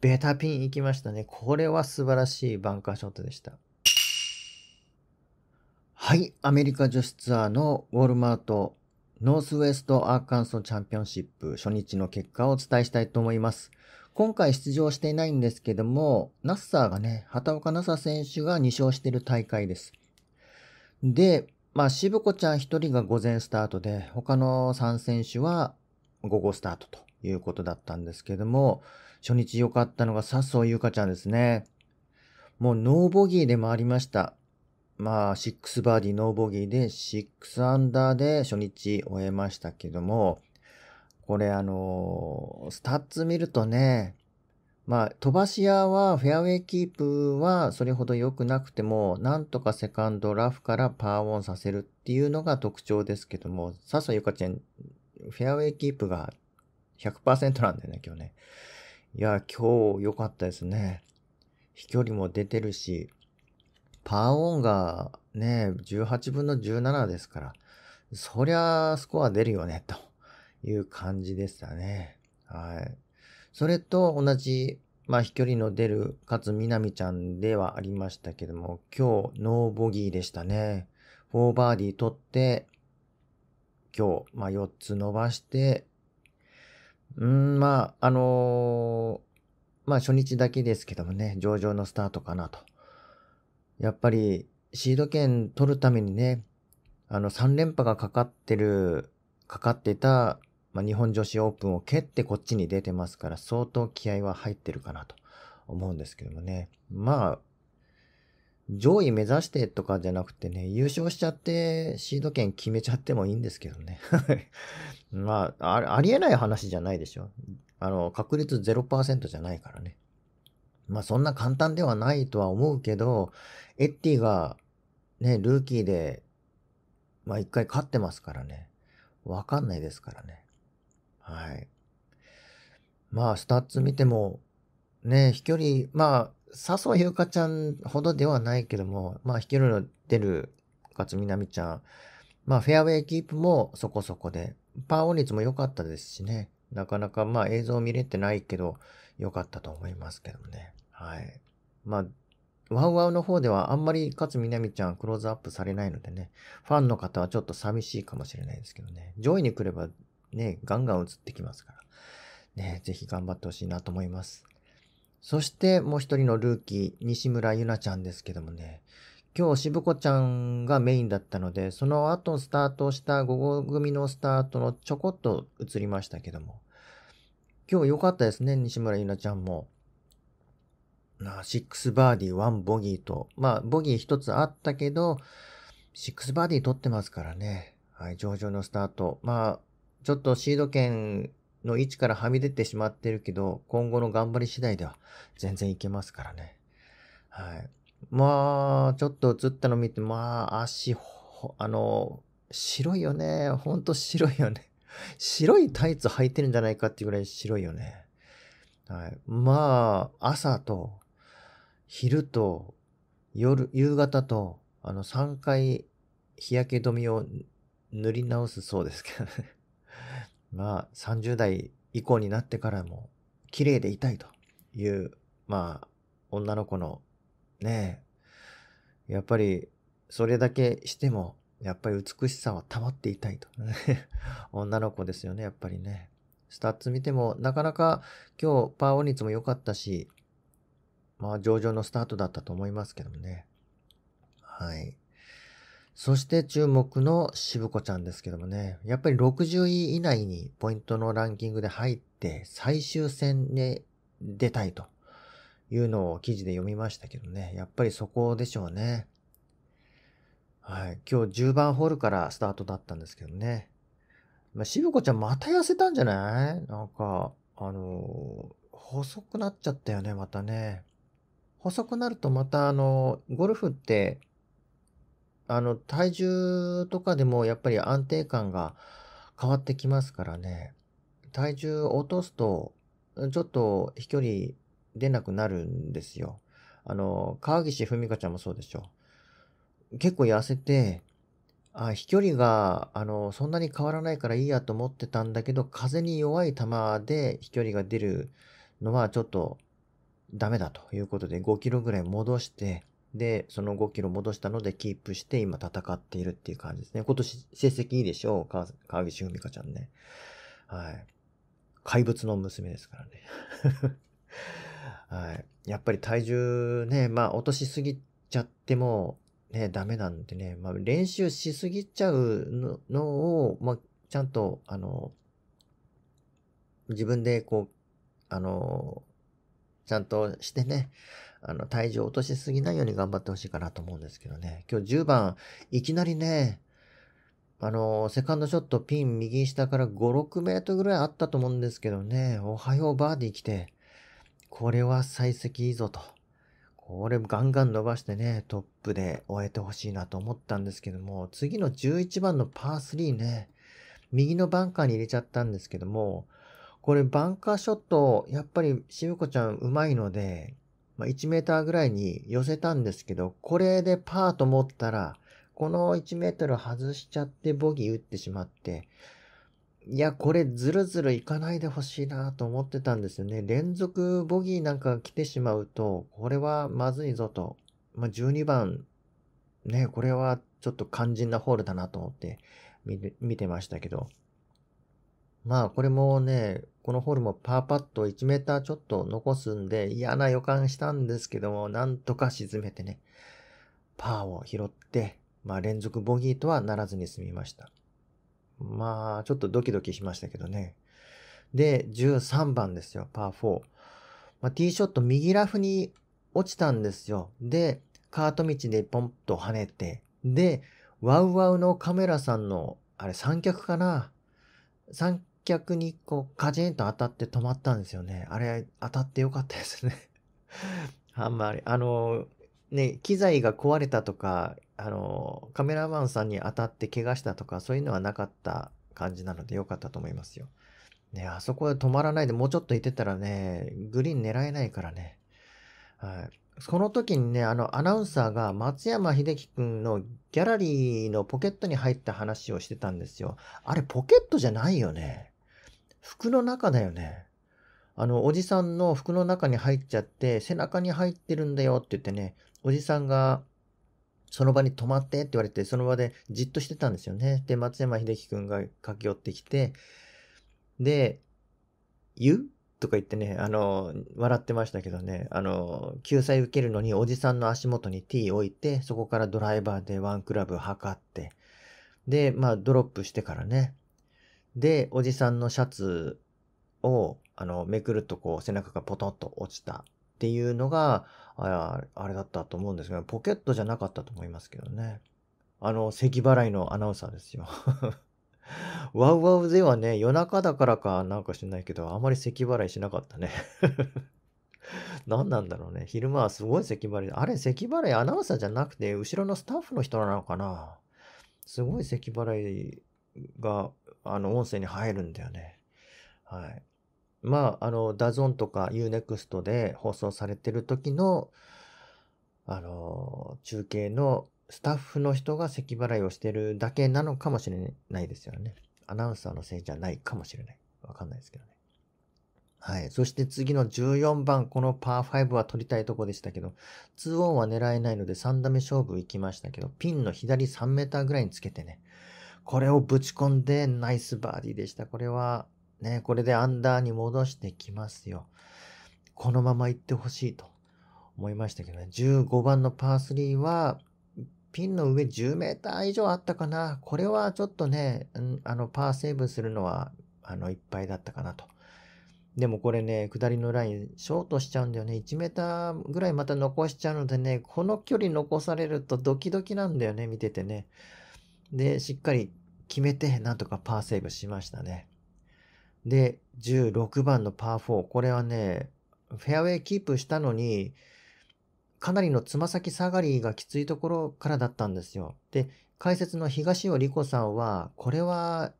ベタピン行きましたね。これは素晴らしいバンカーショットでした。はい、アメリカ女子ツアーのウォルマートノースウェストアーカンソーチャンピオンシップ初日の結果をお伝えしたいと思います。今回出場していないんですけども、ナッサーがね、畑岡奈紗選手が2勝している大会です。で、まあ、渋子ちゃん1人が午前スタートで、他の3選手は午後スタートということだったんですけども、初日良かったのが笹生優香ちゃんですね。もうノーボギーで回りました。まあ、6バーディー、ノーボギーで、6アンダーで初日終えましたけども、これあのー、スタッツ見るとね、まあ、飛ばし屋は、フェアウェイキープはそれほど良くなくても、なんとかセカンドラフからパーオンさせるっていうのが特徴ですけども、笹ゆかちゃん、フェアウェイキープが100%なんだよね、今日ね。いや、今日良かったですね。飛距離も出てるし、パーオンがね、18分の17ですから、そりゃスコア出るよね、という感じでしたね。はい。それと同じ、まあ、飛距離の出るつみなみちゃんではありましたけども、今日ノーボギーでしたね。4バーディー取って、今日、まあ、4つ伸ばして、うん、まあ、あのー、まあ初日だけですけどもね、上々のスタートかなと。やっぱりシード権取るためにね、あの3連覇がかかってる、かかってた、まあ、日本女子オープンを蹴ってこっちに出てますから、相当気合は入ってるかなと思うんですけどもね。まあ、上位目指してとかじゃなくてね、優勝しちゃってシード権決めちゃってもいいんですけどね。まあ、ありえない話じゃないでしょ。あの、確率0%じゃないからね。まあそんな簡単ではないとは思うけど、エッティがね、ルーキーで、まあ一回勝ってますからね。わかんないですからね。はい。まあスタッツ見ても、ね、飛距離、まあ、笹生優香ちゃんほどではないけども、まあ、飛距離の出る勝みなみちゃん、まあ、フェアウェイキープもそこそこで、パーオン率も良かったですしね、なかなかまあ映像見れてないけど、良かったと思いますけどもね。はい。まあ、ワウワウの方ではあんまり勝みなみちゃんクローズアップされないのでね、ファンの方はちょっと寂しいかもしれないですけどね、上位に来ればね、ガンガン映ってきますから、ね、ぜひ頑張ってほしいなと思います。そしてもう一人のルーキー、西村ゆなちゃんですけどもね、今日渋子ちゃんがメインだったので、その後スタートした午後組のスタートのちょこっと映りましたけども、今日良かったですね、西村ゆなちゃんも。な6バーディー、1ボギーと、まあ、ボギー1つあったけど、6バーディー取ってますからね。はい、上々のスタート。まあ、ちょっとシード権の位置からはみ出てしまってるけど、今後の頑張り次第では全然いけますからね。はい。まあ、ちょっと映ったの見て、まあ、足、あの、白いよね。ほんと白いよね。白いタイツ履いてるんじゃないかっていうぐらい白いよね。はい。まあ、朝と、昼と、夜、夕方と、あの、3回日焼け止めを塗り直すそうですけどね。まあ、30代以降になってからも、綺麗でいたいという、まあ、女の子の、ねえ、やっぱり、それだけしても、やっぱり美しさは保っていたいと。女の子ですよね、やっぱりね。スタッツ見ても、なかなか今日パーオン率も良かったし、まあ上々のスタートだったと思いますけどもね。はい。そして注目の渋子ちゃんですけどもね、やっぱり60位以内にポイントのランキングで入って最終戦に出たいというのを記事で読みましたけどね、やっぱりそこでしょうね。はい。今日10番ホールからスタートだったんですけどね。まあ、渋子ちゃんまた痩せたんじゃないなんか、あのー、細くなっちゃったよね、またね。細くなるとまたあのー、ゴルフってあの、体重とかでもやっぱり安定感が変わってきますからね。体重落とすと、ちょっと飛距離出なくなるんですよ。あの、川岸文香ちゃんもそうでしょ。結構痩せて、あ飛距離が、あの、そんなに変わらないからいいやと思ってたんだけど、風に弱い球で飛距離が出るのはちょっとダメだということで、5キロぐらい戻して、で、その5キロ戻したのでキープして今戦っているっていう感じですね。今年成績いいでしょう川川岸文香ちゃんね。はい。怪物の娘ですからね。はい。やっぱり体重ね、まあ落としすぎちゃってもね、ダメなんでね、まあ練習しすぎちゃうのを、まあちゃんと、あの、自分でこう、あの、ちゃんとしてね、あの、体重を落としすぎないように頑張ってほしいかなと思うんですけどね。今日10番、いきなりね、あの、セカンドショットピン右下から5、6メートルぐらいあったと思うんですけどね、おはようバーディー来て、これは幸石いいぞと。これガンガン伸ばしてね、トップで終えてほしいなと思ったんですけども、次の11番のパー3ね、右のバンカーに入れちゃったんですけども、これバンカーショット、やっぱりしぶこちゃんうまいので、まあ、1メーターぐらいに寄せたんですけど、これでパーと思ったら、この1メートル外しちゃってボギー打ってしまって、いや、これずるずるいかないでほしいなと思ってたんですよね。連続ボギーなんか来てしまうと、これはまずいぞと。まあ、12番、ね、これはちょっと肝心なホールだなと思って見てましたけど。まあこれもね、このホールもパーパット1メーターちょっと残すんで嫌な予感したんですけども、なんとか沈めてね、パーを拾って、まあ連続ボギーとはならずに済みました。まあちょっとドキドキしましたけどね。で、13番ですよ、パー4。まあ、ティーショット右ラフに落ちたんですよ。で、カート道でポンと跳ねて、で、ワウワウのカメラさんの、あれ三脚かな三客にこうカジンと当たって止まったんですよね。あれ当たってよかったですね あんまり、あの、ね、機材が壊れたとか、あの、カメラマンさんに当たって怪我したとか、そういうのはなかった感じなのでよかったと思いますよ。ね、あそこで止まらないでもうちょっと行ってたらね、グリーン狙えないからね。はい。その時にね、あの、アナウンサーが松山秀樹くんのギャラリーのポケットに入った話をしてたんですよ。あれ、ポケットじゃないよね。服の中だよね。あの、おじさんの服の中に入っちゃって、背中に入ってるんだよって言ってね、おじさんが、その場に止まってって言われて、その場でじっとしてたんですよね。で、松山秀樹くんが駆け寄ってきて、で、言うとか言ってね、あの、笑ってましたけどね、あの、救済受けるのにおじさんの足元に T 置いて、そこからドライバーでワンクラブ測って、で、まあ、ドロップしてからね、で、おじさんのシャツを、あの、めくるとこう、背中がポトンと落ちたっていうのが、ああれだったと思うんですが、ポケットじゃなかったと思いますけどね。あの、咳払いのアナウンサーですよ。ワウワウではね、夜中だからかなんかしてないけど、あまり咳払いしなかったね。何なんだろうね。昼間はすごい咳払い。あれ、咳払いアナウンサーじゃなくて、後ろのスタッフの人なのかなすごい咳払いがあの、音声に入るんだよね。はい。まあ、あの、ダゾンとか UNEXT で放送されてる時の、あの、中継のスタッフの人が咳払いをしてるだけなのかもしれないですよね。アナウンサーのせいじゃないかもしれない。わかんないですけどね。はい。そして次の14番、このパー5は取りたいとこでしたけど、2オンは狙えないので3打目勝負行きましたけど、ピンの左3メーターぐらいにつけてね、これをぶち込んでナイスバーディーでした。これは、ね、これでアンダーに戻してきますよ。このまま行ってほしいと思いましたけどね。15番のパー3は、ピンの上10メーター以上あったかな。これはちょっとね、あの、パーセーブするのは、あの、いっぱいだったかなと。でもこれね、下りのライン、ショートしちゃうんだよね。1メーターぐらいまた残しちゃうのでね、この距離残されるとドキドキなんだよね、見ててね。で、しっかり決めて、なんとかパーセーブしましたね。で、16番のパー4。これはね、フェアウェイキープしたのに、かなりのつま先下がりがきついところからだったんですよ。で、解説の東尾理子さんは、これは、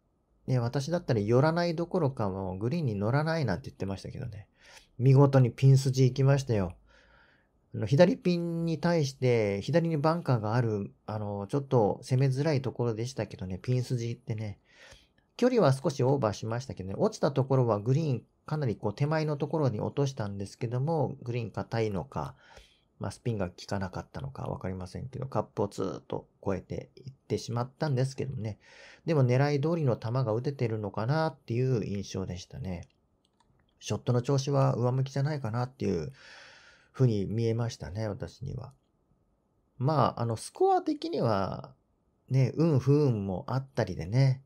ね、私だったら寄らないどころかもグリーンに乗らないなんて言ってましたけどね。見事にピン筋行きましたよ。左ピンに対して、左にバンカーがある、あの、ちょっと攻めづらいところでしたけどね、ピン筋ってね、距離は少しオーバーしましたけどね、落ちたところはグリーン、かなりこう手前のところに落としたんですけども、グリーン硬いのか、まあ、スピンが効かなかったのかわかりませんけど、カップをずっと越えていってしまったんですけどね。でも狙い通りの球が打ててるのかなっていう印象でしたね。ショットの調子は上向きじゃないかなっていうふうに見えましたね、私には。まあ、あの、スコア的には、ね、うん、不運もあったりでね、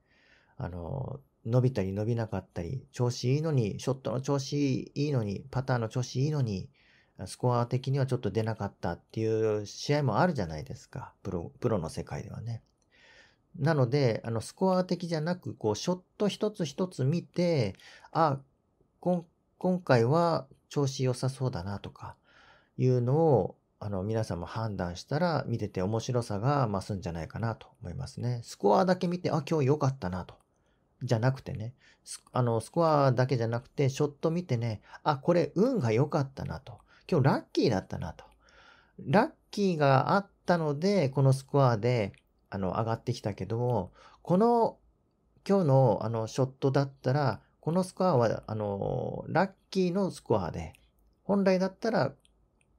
あの、伸びたり伸びなかったり、調子いいのに、ショットの調子いいのに、パターの調子いいのに、スコア的にはちょっと出なかったっていう試合もあるじゃないですか、プロ、プロの世界ではね。なので、あの、スコア的じゃなく、こう、ショット一つ一つ見て、あ、今回は調子良さそうだなとか、いうのをあの皆さんも判断したら見てて面白さが増すんじゃないかなと思いますね。スコアだけ見て、あ、今日良かったなと。じゃなくてね、あのスコアだけじゃなくて、ショット見てね、あ、これ運が良かったなと。今日ラッキーだったなと。ラッキーがあったので、このスコアであの上がってきたけども、この今日のあのショットだったら、このスコアはあのラッキーのスコアで、本来だったら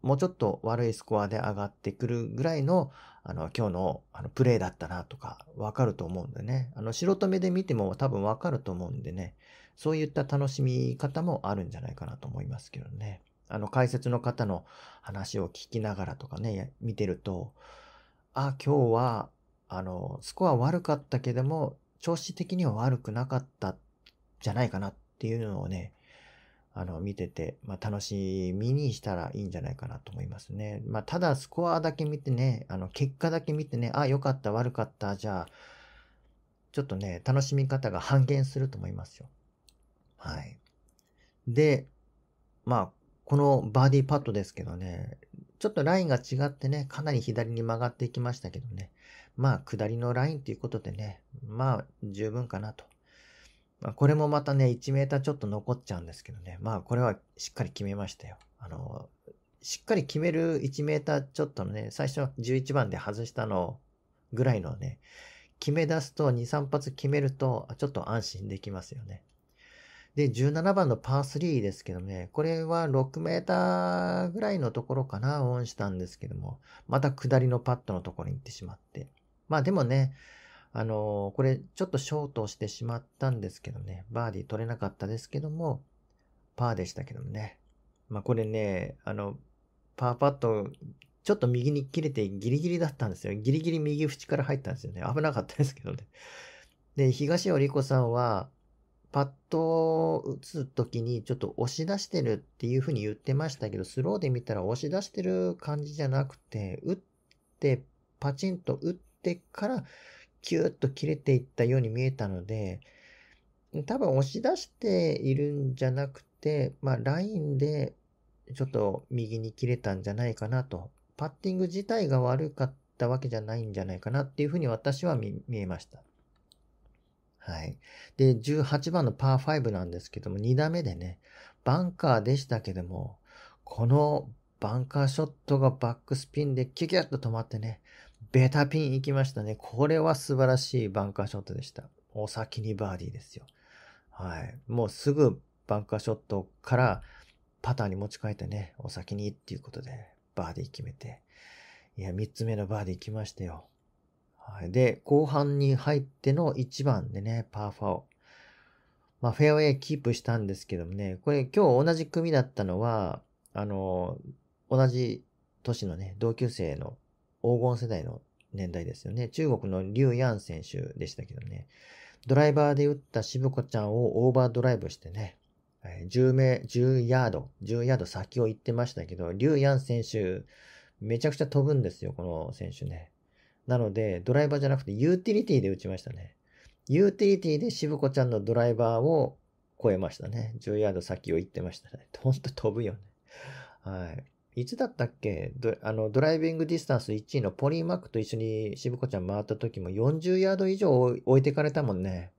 もうちょっと悪いスコアで上がってくるぐらいの、あの、今日のあのプレイだったなとか、わかると思うんでね。あの、素人目で見ても多分わかると思うんでね。そういった楽しみ方もあるんじゃないかなと思いますけどね。あの、解説の方の話を聞きながらとかね、見てると、あ、今日は、あの、スコア悪かったけども、調子的には悪くなかったじゃないかなっていうのをね、あの、見てて、まあ、楽しみにしたらいいんじゃないかなと思いますね。まあ、ただスコアだけ見てね、あの、結果だけ見てね、あ、良かった、悪かった、じゃあ、ちょっとね、楽しみ方が半減すると思いますよ。はい。で、まあ、このバーディーパットですけどね、ちょっとラインが違ってね、かなり左に曲がっていきましたけどね、まあ、下りのラインということでね、まあ、十分かなとまあ、これもまたね、1メーターちょっと残っちゃうんですけどね。まあ、これはしっかり決めましたよ。あの、しっかり決める1メーターちょっとのね、最初11番で外したのぐらいのね、決め出すと2、3発決めると、ちょっと安心できますよね。で、17番のパー3ですけどね、これは6メーターぐらいのところかな、オンしたんですけども、また下りのパットのところに行ってしまって。まあでもね、あのー、これちょっとショートしてしまったんですけどね、バーディー取れなかったですけども、パーでしたけどもね。まあこれね、あの、パーパット、ちょっと右に切れてギリギリだったんですよ。ギリギリ右縁から入ったんですよね。危なかったですけどね。で、東尾理子さんは、パットを打つときにちょっと押し出してるっていうふうに言ってましたけど、スローで見たら押し出してる感じじゃなくて、打って、パチンと打ってから、キューッと切れていったように見えたので、多分押し出しているんじゃなくて、まあ、ラインでちょっと右に切れたんじゃないかなと。パッティング自体が悪かったわけじゃないんじゃないかなっていうふうに私は見えました。はい。で、18番のパー5なんですけども、2打目でね、バンカーでしたけども、このバンカーショットがバックスピンでキュキュッと止まってね、ベタピン行きましたね。これは素晴らしいバンカーショットでした。お先にバーディーですよ。はい。もうすぐバンカーショットからパターに持ち替えてね、お先にっていうことで、バーディー決めて。いや、3つ目のバーディー来ましたよ。はい。で、後半に入っての1番でね、パーファを。まあ、フェアウェイキープしたんですけどもね、これ今日同じ組だったのは、あの、同じ年のね、同級生の黄金世代の年代ですよね。中国のリュウ・ヤン選手でしたけどね。ドライバーで打った渋子ちゃんをオーバードライブしてね、10名、10ヤード、10ヤード先を行ってましたけど、リュウ・ヤン選手、めちゃくちゃ飛ぶんですよ、この選手ね。なので、ドライバーじゃなくてユーティリティで打ちましたね。ユーティリティで渋子ちゃんのドライバーを超えましたね。10ヤード先を行ってましたね。ほんと飛ぶよね。はい。いつだったっけドあのドライビングディスタンス1位のポリーマックと一緒に渋子ちゃん回った時も40ヤード以上置いてかれたもんね。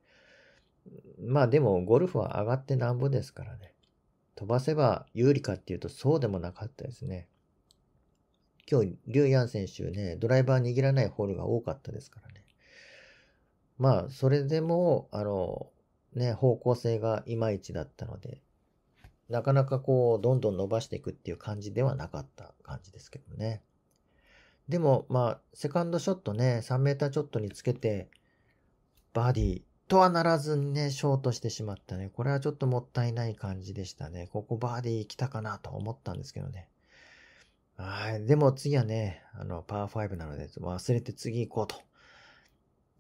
まあでもゴルフは上がってなんぼですからね。飛ばせば有利かっていうとそうでもなかったですね。今日、リュウ・ヤン選手ね、ドライバー握らないホールが多かったですからね。まあ、それでも、あの、ね、方向性がいまいちだったので、なかなかこう、どんどん伸ばしていくっていう感じではなかった感じですけどね。でも、まあ、セカンドショットね、3メーターちょっとにつけて、バーディーとはならずにね、ショートしてしまったね。これはちょっともったいない感じでしたね。ここバーディー来たかなと思ったんですけどね。はい。でも次はね、あの、パー5なので、忘れて次行こうと。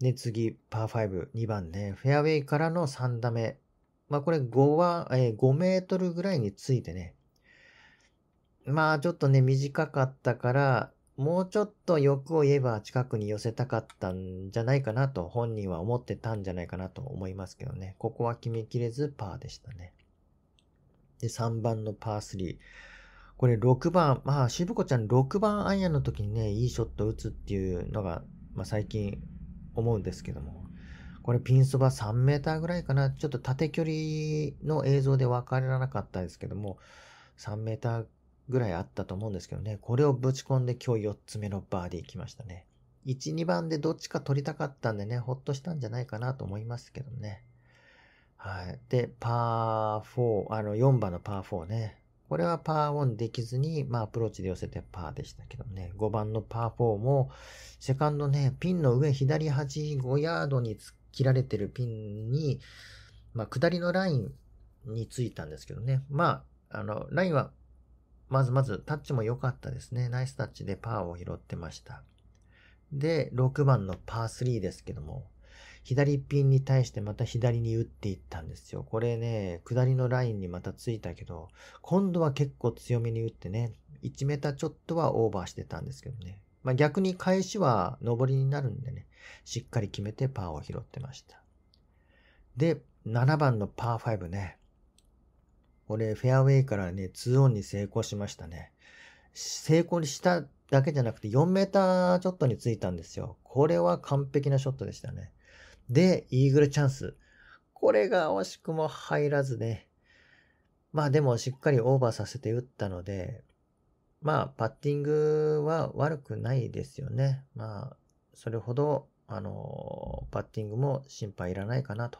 で、次、パー5、2番ね、フェアウェイからの3打目まあこれ5は、えー、5メートルぐらいについてね、まあちょっとね、短かったから、もうちょっと欲を言えば近くに寄せたかったんじゃないかなと本人は思ってたんじゃないかなと思いますけどね。ここは決めきれずパーでしたね。で、3番のパー3。これ6番、まあ、しぶちゃん6番アイアンの時にね、いいショット打つっていうのが、まあ最近思うんですけども。これピンそば3メーターぐらいかな。ちょっと縦距離の映像で分からなかったですけども、3メーターぐらいあったと思うんですけどね。これをぶち込んで今日4つ目のバーディーきましたね。1、2番でどっちか取りたかったんでね、ほっとしたんじゃないかなと思いますけどね。はい。で、パー4、あの、4番のパー4ね。これはパー1できずに、まあ、アプローチで寄せてパーでしたけどね。5番のパー4も、セカンドね、ピンの上左端5ヤードにつ切られてるピンに、まあ、下りのラインについたんですけどね。まあ、あの、ラインは、まずまずタッチも良かったですね。ナイスタッチでパーを拾ってました。で、6番のパー3ですけども、左ピンに対してまた左に打っていったんですよ。これね、下りのラインにまたついたけど、今度は結構強めに打ってね、1メーターちょっとはオーバーしてたんですけどね。まあ、逆に返しは上りになるんでね、しっかり決めてパーを拾ってました。で、7番のパー5ね。これ、フェアウェイからね、2オンに成功しましたね。成功しただけじゃなくて、4メーターちょっとについたんですよ。これは完璧なショットでしたね。で、イーグルチャンス。これが惜しくも入らずね。まあでもしっかりオーバーさせて打ったので、まあ、パッティングは悪くないですよね。まあ、それほど、あの、パッティングも心配いらないかなと。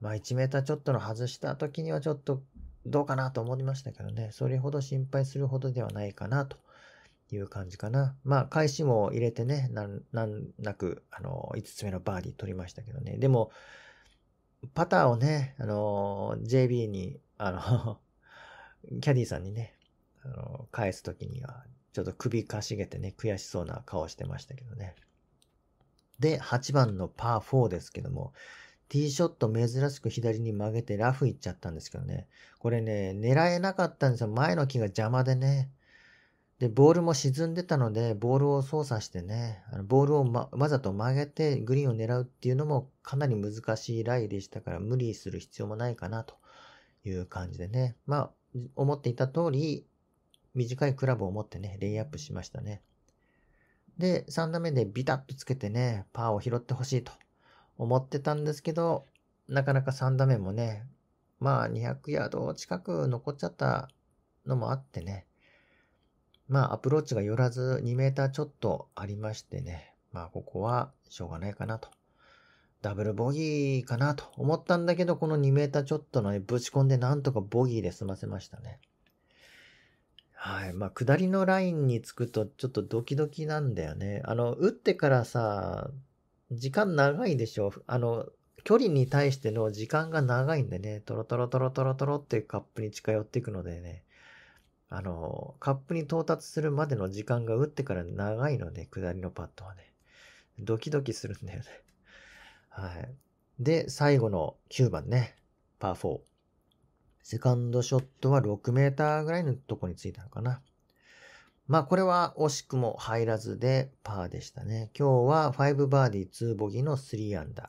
まあ、1メーターちょっとの外した時にはちょっとどうかなと思いましたけどね、それほど心配するほどではないかなという感じかな。まあ、返しも入れてね、なんなく、あの、5つ目のバーディー取りましたけどね。でも、パターをね、あの、JB に、あの キャディーさんにね、あの、返すときには、ちょっと首かしげてね、悔しそうな顔してましたけどね。で、8番のパー4ですけども、ティーショット珍しく左に曲げてラフ行っちゃったんですけどね。これね、狙えなかったんですよ。前の木が邪魔でね。で、ボールも沈んでたので、ボールを操作してね、あのボールを、ま、わざと曲げてグリーンを狙うっていうのもかなり難しいライでしたから、無理する必要もないかなという感じでね。まあ、思っていた通り、短いクラブを持ってね、レイアップしましたね。で、3打目でビタッとつけてね、パーを拾ってほしいと思ってたんですけど、なかなか3打目もね、まあ200ヤード近く残っちゃったのもあってね、まあアプローチが寄らず2メーターちょっとありましてね、まあここはしょうがないかなと。ダブルボギーかなと思ったんだけど、この2メーターちょっとのね、ぶち込んでなんとかボギーで済ませましたね。はい。まあ、下りのラインにつくとちょっとドキドキなんだよね。あの、打ってからさ、時間長いでしょ。あの、距離に対しての時間が長いんでね、トロトロトロトロトロってカップに近寄っていくのでね、あの、カップに到達するまでの時間が打ってから長いので、下りのパットはね。ドキドキするんだよね。はい。で、最後の9番ね、パー4。セカンドショットは6メーターぐらいのとこについたのかな。まあこれは惜しくも入らずでパーでしたね。今日は5バーディー2ボギーの3アンダー。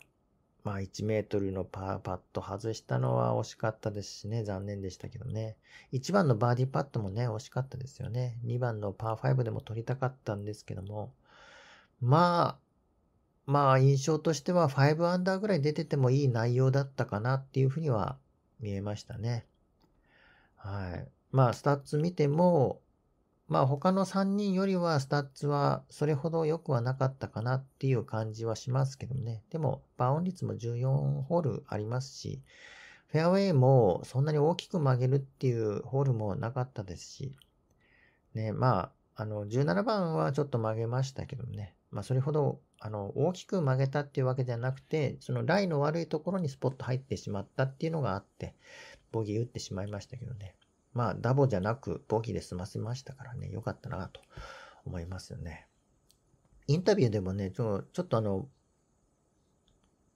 まあ1メートルのパーパット外したのは惜しかったですしね、残念でしたけどね。1番のバーディーパットもね、惜しかったですよね。2番のパー5でも取りたかったんですけども。まあ、まあ印象としては5アンダーぐらい出ててもいい内容だったかなっていうふうには見えましたね。はい。まあ、スタッツ見ても、まあ、他の3人よりはスタッツはそれほど良くはなかったかなっていう感じはしますけどね。でも、バーオン率も14ホールありますし、フェアウェイもそんなに大きく曲げるっていうホールもなかったですし、ね、まあ、あの、17番はちょっと曲げましたけどね。まあ、それほどあの、大きく曲げたっていうわけじゃなくて、そのライの悪いところにスポット入ってしまったっていうのがあって、ボギー打ってしまいましたけどね。まあ、ダボじゃなくボギーで済ませましたからね、良かったなと思いますよね。インタビューでもね、ちょちょっとあの、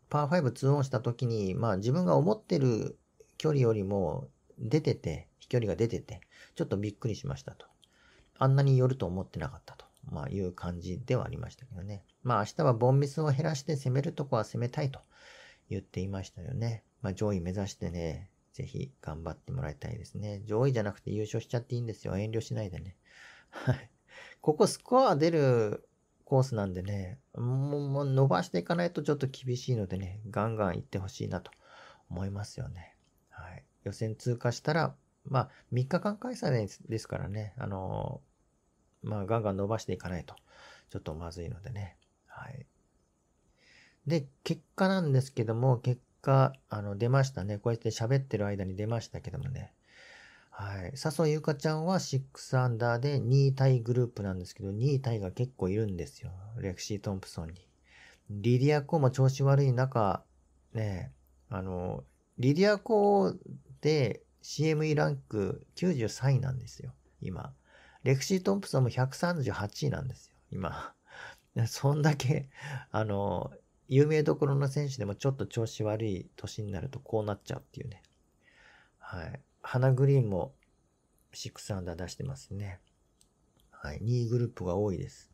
パー5、2オンした時に、まあ自分が思ってる距離よりも出てて、飛距離が出てて、ちょっとびっくりしましたと。あんなに寄ると思ってなかったと、まあいう感じではありましたけどね。まあ明日はボンミスを減らして攻めるとこは攻めたいと言っていましたよね。まあ上位目指してね、ぜひ頑張ってもらいたいですね。上位じゃなくて優勝しちゃっていいんですよ。遠慮しないでね。はい。ここスコア出るコースなんでね、もう伸ばしていかないとちょっと厳しいのでね、ガンガンいってほしいなと思いますよね。はい。予選通過したら、まあ3日間開催ですからね、あのー、まあガンガン伸ばしていかないとちょっとまずいのでね。はい。で、結果なんですけども、結果、あの、出ましたね。こうやって喋ってる間に出ましたけどもね。はい。笹生優香ちゃんは6アンダーで2位タイグループなんですけど、2位タイが結構いるんですよ。レクシー・トンプソンに。リディア・コーも調子悪い中、ね、あの、リディア・コーで CME ランク93位なんですよ。今。レクシー・トンプソンも138位なんですよ。今。そんだけ、あの、有名どころの選手でもちょっと調子悪い年になるとこうなっちゃうっていうね。はい。花グリーンも6アンダー出してますね。はい。2位グループが多いです。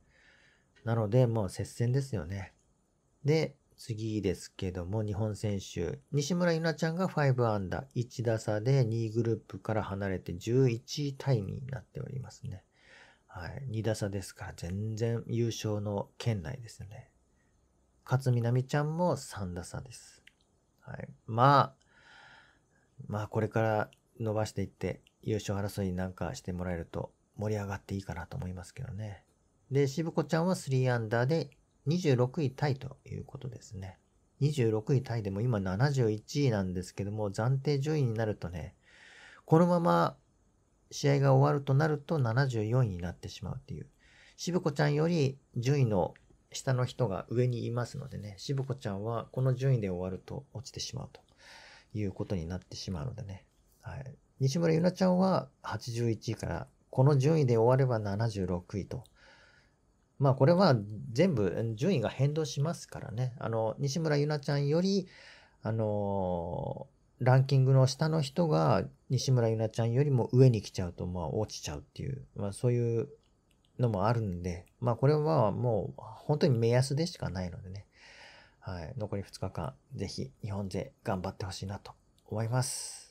なので、もう接戦ですよね。で、次ですけども、日本選手、西村ゆなちゃんが5アンダー、1打差で2位グループから離れて11位タイになっておりますね。はい。2打差ですから全然優勝の圏内ですよね。勝みなみちゃんも3打差です。はい。まあ、まあこれから伸ばしていって優勝争いなんかしてもらえると盛り上がっていいかなと思いますけどね。で、渋子ちゃんは3アンダーで26位タイということですね。26位タイでも今71位なんですけども、暫定順位になるとね、このまま試合が終わるとなると74位になってしまうっていう。渋子ちゃんより順位の下の人が上にいますのでね、渋子ちゃんはこの順位で終わると落ちてしまうということになってしまうのでね。はい。西村ゆなちゃんは81位から、この順位で終われば76位と。まあこれは全部順位が変動しますからね。あの、西村ゆなちゃんより、あのーランキングの下の人が西村ゆなちゃんよりも上に来ちゃうと、まあ、落ちちゃうっていう、まあ、そういうのもあるんで、まあ、これはもう本当に目安でしかないのでね、はい、残り2日間、ぜひ日本勢頑張ってほしいなと思います。